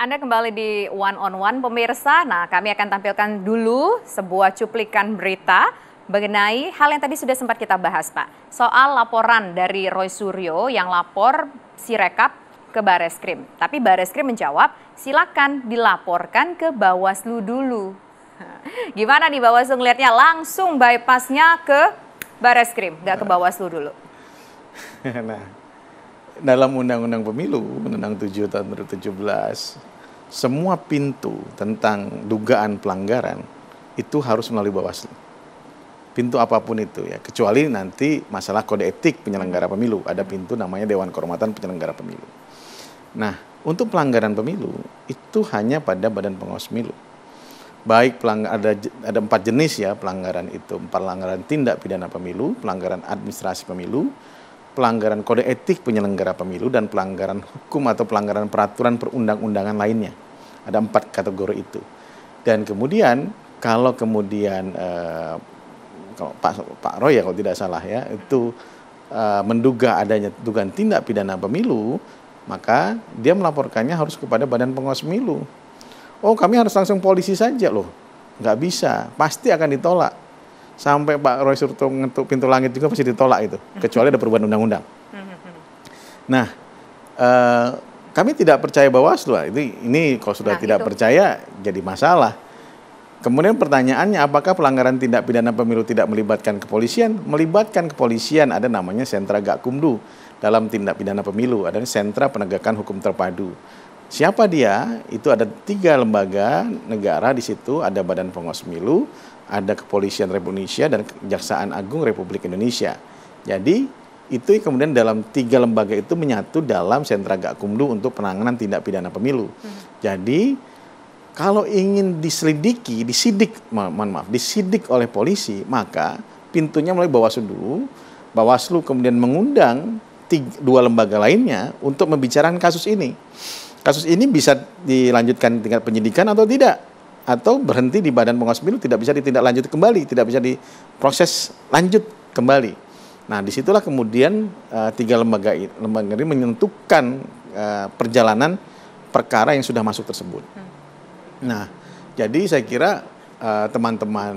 Anda kembali di One on One pemirsa. Nah, kami akan tampilkan dulu sebuah cuplikan berita mengenai hal yang tadi sudah sempat kita bahas, Pak. Soal laporan dari Roy Suryo yang lapor si Sirekap ke Bareskrim. Tapi Bareskrim menjawab, silakan dilaporkan ke Bawaslu dulu. Gimana nih Bawaslu ngelihatnya? Langsung bypassnya ke Bareskrim, nggak ke Bawaslu dulu. Nah, dalam Undang-Undang Pemilu, Undang-Undang 7 tahun 2017, semua pintu tentang dugaan pelanggaran itu harus melalui Bawaslu. Pintu apapun itu ya, kecuali nanti masalah kode etik penyelenggara pemilu, ada pintu namanya Dewan Kehormatan Penyelenggara Pemilu. Nah, untuk pelanggaran pemilu itu hanya pada Badan Pengawas Pemilu. Baik pelanggar, ada ada empat jenis ya pelanggaran itu, empat pelanggaran tindak pidana pemilu, pelanggaran administrasi pemilu, pelanggaran kode etik penyelenggara pemilu dan pelanggaran hukum atau pelanggaran peraturan perundang-undangan lainnya. Ada empat kategori itu. Dan kemudian kalau kemudian eh, kalau Pak Pak Roy ya kalau tidak salah ya itu eh, menduga adanya dugaan tindak pidana pemilu, maka dia melaporkannya harus kepada Badan Pengawas Pemilu. Oh kami harus langsung polisi saja loh, nggak bisa, pasti akan ditolak sampai Pak Roy Surto ngetuk pintu langit juga pasti ditolak itu kecuali ada perubahan undang-undang nah uh, kami tidak percaya Bawaslu ah. Itu ini kalau sudah nah, tidak itu. percaya jadi masalah Kemudian pertanyaannya apakah pelanggaran tindak pidana pemilu tidak melibatkan kepolisian? Melibatkan kepolisian ada namanya sentra gak kumdu dalam tindak pidana pemilu, ada sentra penegakan hukum terpadu. Siapa dia? Itu ada tiga lembaga negara di situ, ada Badan Pengawas Pemilu, ada Kepolisian Republik Indonesia dan Kejaksaan Agung Republik Indonesia. Jadi itu kemudian dalam tiga lembaga itu menyatu dalam sentra gakumdu untuk penanganan tindak pidana pemilu. Hmm. Jadi kalau ingin diselidiki, disidik, mohon maaf, disidik oleh polisi, maka pintunya mulai Bawaslu dulu, Bawaslu kemudian mengundang tiga, dua lembaga lainnya untuk membicarakan kasus ini. Kasus ini bisa dilanjutkan tingkat penyidikan atau tidak atau berhenti di Badan Pengawas Pemilu tidak bisa ditindaklanjuti kembali, tidak bisa diproses lanjut kembali. Nah, disitulah kemudian uh, tiga lembaga lembaga ini menentukan uh, perjalanan perkara yang sudah masuk tersebut. Hmm. Nah, jadi saya kira eh, teman-teman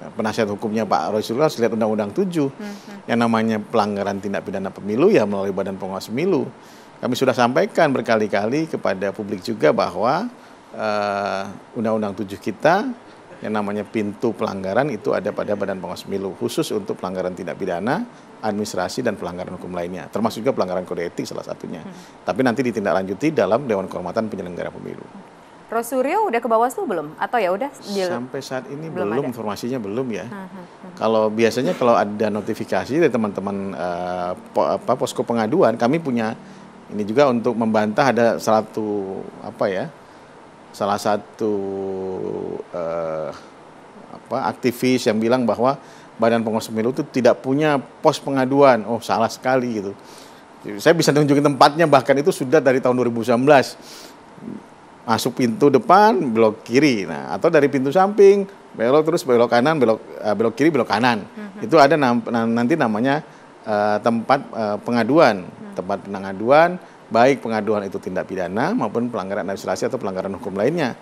uh, penasihat hukumnya Pak Rasulullah harus lihat Undang-Undang 7 hmm, hmm. yang namanya pelanggaran tindak pidana pemilu ya melalui Badan Pengawas Pemilu. Kami sudah sampaikan berkali-kali kepada publik juga bahwa Eh, Undang-Undang uh, 7 kita yang namanya pintu pelanggaran itu ada pada Badan Pengawas Pemilu khusus untuk pelanggaran tidak pidana, administrasi dan pelanggaran hukum lainnya, termasuk juga pelanggaran kode etik salah satunya. Hmm. Tapi nanti ditindaklanjuti dalam Dewan Kehormatan Penyelenggara Pemilu. Rosurio udah ke Bawaslu belum? Atau ya udah sampai saat ini belum, belum informasinya belum ya. Hmm, hmm, hmm, Kalau biasanya kalau ada notifikasi dari teman-teman uh, po, apa, posko pengaduan, kami punya ini juga untuk membantah ada satu apa ya? salah satu uh, apa, aktivis yang bilang bahwa Badan Pengawas Pemilu itu tidak punya pos pengaduan. Oh, salah sekali gitu. Saya bisa tunjukin tempatnya bahkan itu sudah dari tahun 2019. Masuk pintu depan, belok kiri. Nah, atau dari pintu samping, belok terus belok kanan, belok uh, belok kiri, belok kanan. Uh mm-hmm. -huh. Itu ada nam nanti namanya uh, tempat uh, pengaduan, uh mm-hmm. -huh. tempat pengaduan baik pengaduan itu tindak pidana maupun pelanggaran administrasi atau pelanggaran hukum lainnya.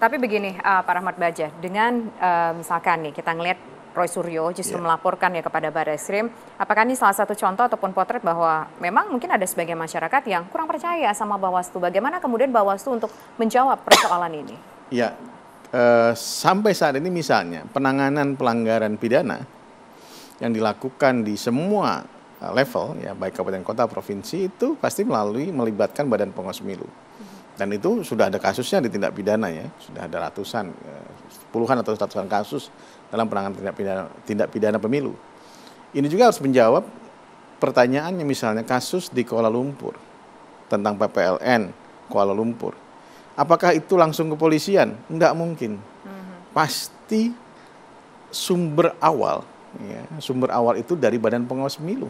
Tapi begini, uh, Pak Rahmat Baja, dengan uh, misalkan nih kita ngelihat Roy Suryo justru yeah. melaporkan ya kepada Baris Krim, apakah ini salah satu contoh ataupun potret bahwa memang mungkin ada sebagian masyarakat yang kurang percaya sama Bawaslu. Bagaimana kemudian Bawaslu untuk menjawab persoalan ini? Ya, yeah. uh, sampai saat ini misalnya penanganan pelanggaran pidana yang dilakukan di semua Uh, level ya baik kabupaten kota provinsi itu pasti melalui melibatkan badan pengawas pemilu dan itu sudah ada kasusnya di tindak pidana ya sudah ada ratusan uh, puluhan atau ratusan kasus dalam penanganan tindak pidana tindak pidana pemilu ini juga harus menjawab pertanyaannya misalnya kasus di Kuala Lumpur tentang PPLN Kuala Lumpur apakah itu langsung kepolisian nggak mungkin mm-hmm. pasti sumber awal ya, sumber awal itu dari Badan Pengawas Pemilu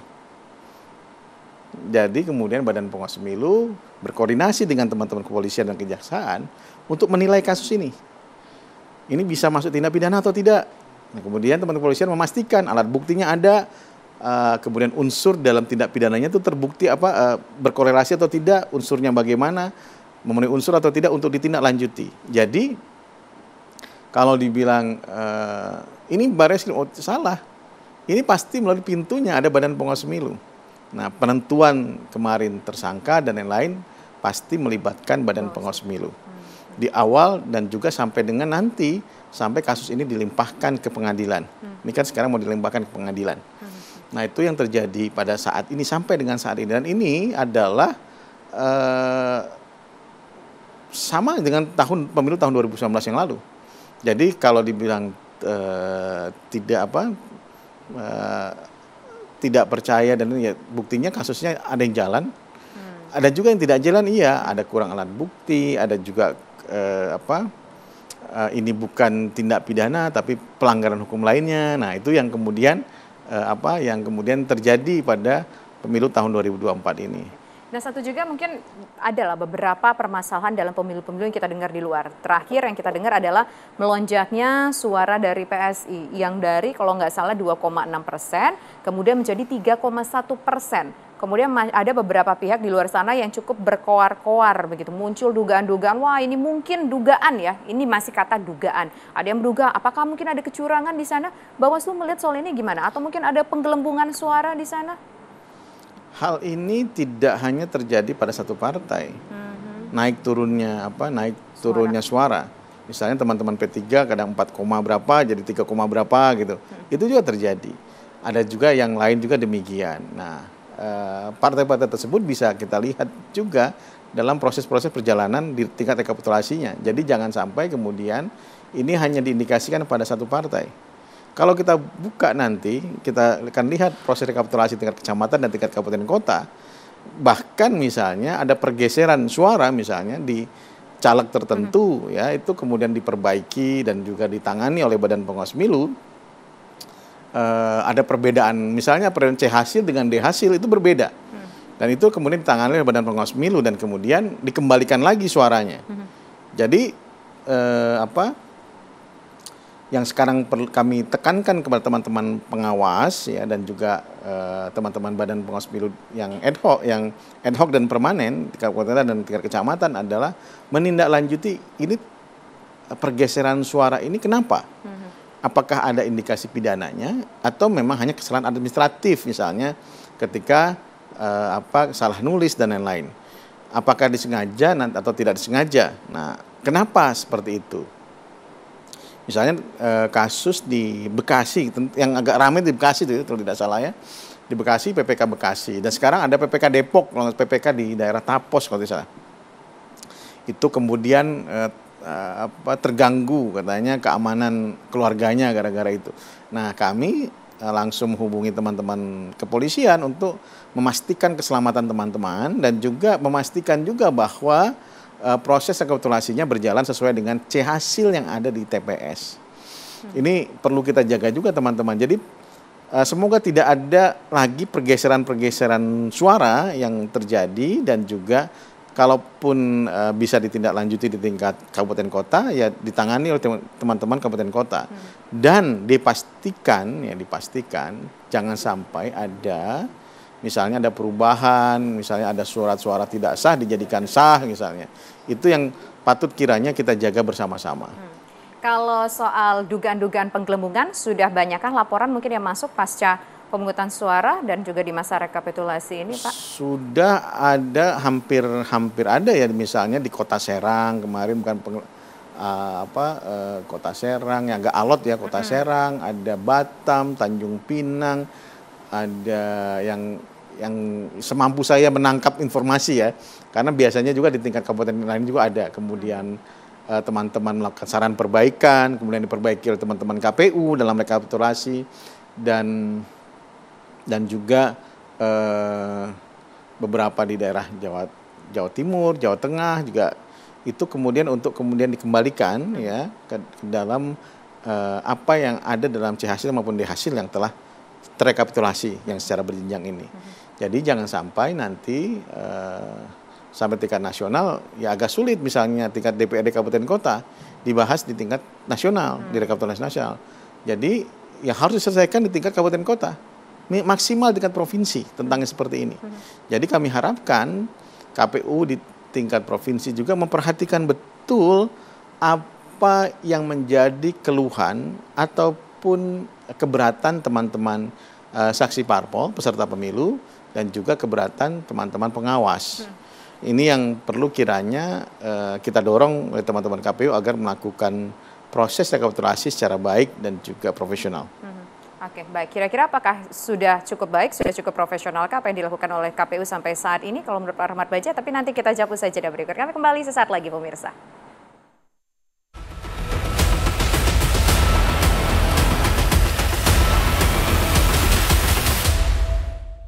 jadi kemudian Badan Pengawas Pemilu berkoordinasi dengan teman-teman kepolisian dan kejaksaan untuk menilai kasus ini. Ini bisa masuk tindak pidana atau tidak? Nah, kemudian teman teman kepolisian memastikan alat buktinya ada, uh, kemudian unsur dalam tindak pidananya itu terbukti apa uh, berkorelasi atau tidak, unsurnya bagaimana, memenuhi unsur atau tidak untuk ditindaklanjuti. Jadi kalau dibilang uh, ini baris oh, salah, ini pasti melalui pintunya ada Badan Pengawas Pemilu. Nah, penentuan kemarin tersangka dan lain-lain pasti melibatkan Badan Pengawas Pemilu hmm. di awal dan juga sampai dengan nanti sampai kasus ini dilimpahkan ke pengadilan. Hmm. Ini kan sekarang mau dilimpahkan ke pengadilan. Hmm. Nah, itu yang terjadi pada saat ini sampai dengan saat ini dan ini adalah eh, sama dengan tahun pemilu tahun 2019 yang lalu. Jadi kalau dibilang eh, tidak apa eh, tidak percaya dan ya buktinya kasusnya ada yang jalan hmm. ada juga yang tidak jalan iya ada kurang alat bukti ada juga eh, apa eh, ini bukan tindak pidana tapi pelanggaran hukum lainnya nah itu yang kemudian eh, apa yang kemudian terjadi pada pemilu tahun 2024 ini nah satu juga mungkin adalah beberapa permasalahan dalam pemilu-pemilu yang kita dengar di luar. Terakhir yang kita dengar adalah melonjaknya suara dari PSI yang dari kalau nggak salah 2,6 persen, kemudian menjadi 3,1 persen. Kemudian ada beberapa pihak di luar sana yang cukup berkoar-koar begitu. Muncul dugaan-dugaan, wah ini mungkin dugaan ya. Ini masih kata dugaan. Ada yang menduga apakah mungkin ada kecurangan di sana? Bawaslu melihat soal ini gimana? Atau mungkin ada penggelembungan suara di sana? hal ini tidak hanya terjadi pada satu partai. Hmm. Naik turunnya apa? Naik suara. turunnya suara. Misalnya teman-teman P3 kadang 4, berapa jadi 3, berapa gitu. Hmm. Itu juga terjadi. Ada juga yang lain juga demikian. Nah, eh, partai-partai tersebut bisa kita lihat juga dalam proses-proses perjalanan di tingkat rekapitulasinya. Jadi jangan sampai kemudian ini hanya diindikasikan pada satu partai kalau kita buka nanti, kita akan lihat proses rekapitulasi tingkat kecamatan dan tingkat kabupaten kota. Bahkan misalnya ada pergeseran suara misalnya di caleg tertentu hmm. ya itu kemudian diperbaiki dan juga ditangani oleh Badan Pengawas Milu. Uh, eh, ada perbedaan misalnya perbedaan C hasil dengan D hasil itu berbeda. Hmm. Dan itu kemudian ditangani oleh Badan Pengawas Milu dan kemudian dikembalikan lagi suaranya. Hmm. Jadi eh, apa yang sekarang perlu kami tekankan kepada teman-teman pengawas ya dan juga eh, teman-teman uh, badan pengawas pemilu yang ad hoc yang ad hoc dan permanen di kabupaten dan tingkat kecamatan adalah menindaklanjuti ini eh, pergeseran suara ini kenapa? Mm-hmm. Apakah ada indikasi pidananya atau memang hanya kesalahan administratif misalnya ketika uh, apa salah nulis dan lain-lain? Apakah disengaja atau tidak disengaja? Nah, kenapa seperti itu? Misalnya eh, kasus di Bekasi yang agak ramai di Bekasi itu kalau tidak salah ya. Di Bekasi PPK Bekasi dan sekarang ada PPK Depok, kalau PPK di daerah Tapos kalau tidak salah. Itu kemudian eh, eh, apa terganggu katanya keamanan keluarganya gara-gara itu. Nah, kami langsung hubungi teman-teman kepolisian untuk memastikan keselamatan teman-teman dan juga memastikan juga bahwa uh, proses rekapitulasinya berjalan sesuai dengan C hasil yang ada di TPS. Ini perlu kita jaga juga teman-teman. Jadi uh, semoga tidak ada lagi pergeseran-pergeseran suara yang terjadi dan juga kalaupun uh, bisa ditindaklanjuti di tingkat kabupaten kota ya ditangani oleh teman-teman kabupaten kota hmm. dan dipastikan ya dipastikan jangan sampai ada misalnya ada perubahan, misalnya ada surat-suara tidak sah dijadikan sah misalnya. Itu yang patut kiranya kita jaga bersama-sama. Hmm. Kalau soal dugaan-dugaan penggelembungan, sudah banyakkah laporan mungkin yang masuk pasca pemungutan suara dan juga di masa rekapitulasi ini, Pak? Sudah ada hampir-hampir ada ya, misalnya di Kota Serang kemarin bukan peng, uh, apa uh, Kota Serang yang agak alot ya Kota hmm. Serang, ada Batam, Tanjung Pinang, ada yang yang semampu saya menangkap informasi ya karena biasanya juga di tingkat kabupaten lain juga ada kemudian eh, teman-teman melakukan saran perbaikan kemudian diperbaiki oleh teman-teman KPU dalam rekapitulasi dan dan juga eh, beberapa di daerah Jawa Jawa Timur Jawa Tengah juga itu kemudian untuk kemudian dikembalikan ya ke, ke dalam eh, apa yang ada dalam C hasil maupun D hasil yang telah terkapitulasi yang secara berjenjang ini. Mhm. Jadi jangan sampai nanti uh, sampai tingkat nasional ya agak sulit misalnya tingkat DPRD kabupaten kota dibahas di tingkat nasional, hmm. di rekapitulasi nasional. Jadi yang harus diselesaikan di tingkat kabupaten kota maksimal tingkat provinsi tentang seperti ini. Hmm. Jadi kami harapkan KPU di tingkat provinsi juga memperhatikan betul apa yang menjadi keluhan ataupun keberatan teman-teman uh, saksi parpol peserta pemilu dan juga keberatan teman-teman pengawas. Hmm. Ini yang perlu kiranya uh, kita dorong oleh teman-teman KPU agar melakukan proses rekapitulasi secara baik dan juga profesional. Hmm. Oke, baik. Kira-kira apakah sudah cukup baik, sudah cukup profesional apa yang dilakukan oleh KPU sampai saat ini? Kalau menurut Pak Rahmat Baja, tapi nanti kita jawab saja jeda berikut. Kami kembali sesaat lagi, pemirsa.